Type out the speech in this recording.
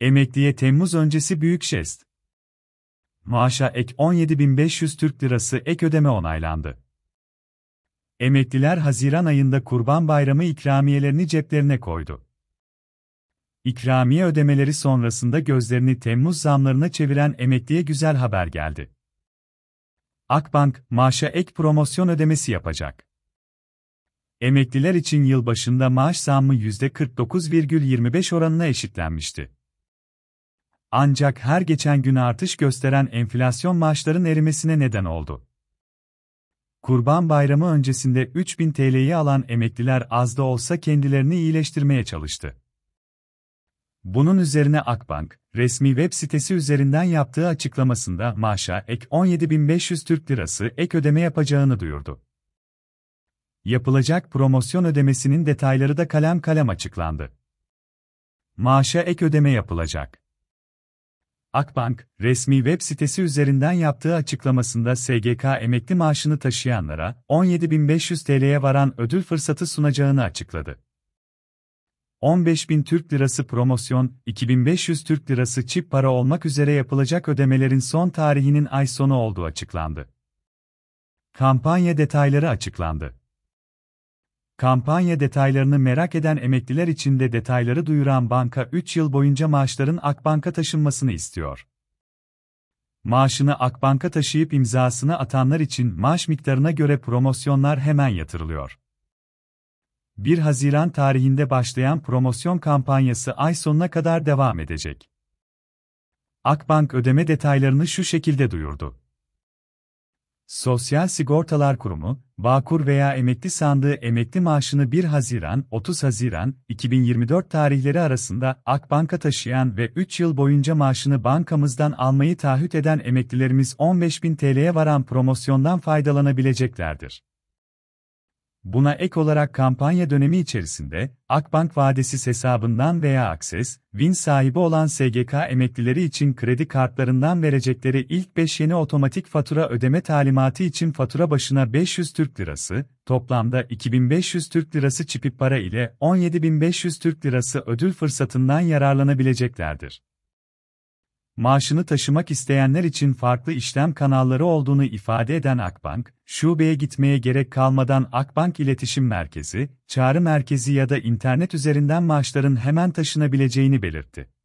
Emekliye Temmuz öncesi büyük şest. Maaşa ek 17.500 Türk Lirası ek ödeme onaylandı. Emekliler Haziran ayında Kurban Bayramı ikramiyelerini ceplerine koydu. İkramiye ödemeleri sonrasında gözlerini Temmuz zamlarına çeviren emekliye güzel haber geldi. Akbank, maaşa ek promosyon ödemesi yapacak. Emekliler için yılbaşında maaş zammı %49,25 oranına eşitlenmişti. Ancak her geçen gün artış gösteren enflasyon maaşların erimesine neden oldu. Kurban Bayramı öncesinde 3000 TL'yi alan emekliler az da olsa kendilerini iyileştirmeye çalıştı. Bunun üzerine Akbank, resmi web sitesi üzerinden yaptığı açıklamasında maaşa ek 17.500 Türk Lirası ek ödeme yapacağını duyurdu. Yapılacak promosyon ödemesinin detayları da kalem kalem açıklandı. Maaşa ek ödeme yapılacak. Akbank, resmi web sitesi üzerinden yaptığı açıklamasında SGK emekli maaşını taşıyanlara 17.500 TL'ye varan ödül fırsatı sunacağını açıkladı. 15.000 Türk Lirası promosyon, 2.500 Türk Lirası çip para olmak üzere yapılacak ödemelerin son tarihinin ay sonu olduğu açıklandı. Kampanya detayları açıklandı. Kampanya detaylarını merak eden emekliler için de detayları duyuran banka 3 yıl boyunca maaşların Akbank'a taşınmasını istiyor. Maaşını Akbank'a taşıyıp imzasını atanlar için maaş miktarına göre promosyonlar hemen yatırılıyor. 1 Haziran tarihinde başlayan promosyon kampanyası ay sonuna kadar devam edecek. Akbank ödeme detaylarını şu şekilde duyurdu. Sosyal Sigortalar Kurumu, Bağkur veya emekli sandığı emekli maaşını 1 Haziran-30 Haziran 2024 tarihleri arasında Akbank'a taşıyan ve 3 yıl boyunca maaşını bankamızdan almayı taahhüt eden emeklilerimiz 15.000 TL'ye varan promosyondan faydalanabileceklerdir. Buna ek olarak kampanya dönemi içerisinde, Akbank vadesiz hesabından veya Akses, Win sahibi olan SGK emeklileri için kredi kartlarından verecekleri ilk 5 yeni otomatik fatura ödeme talimatı için fatura başına 500 Türk Lirası, toplamda 2500 Türk Lirası çipi para ile 17500 Türk Lirası ödül fırsatından yararlanabileceklerdir maaşını taşımak isteyenler için farklı işlem kanalları olduğunu ifade eden Akbank, şubeye gitmeye gerek kalmadan Akbank İletişim Merkezi, çağrı merkezi ya da internet üzerinden maaşların hemen taşınabileceğini belirtti.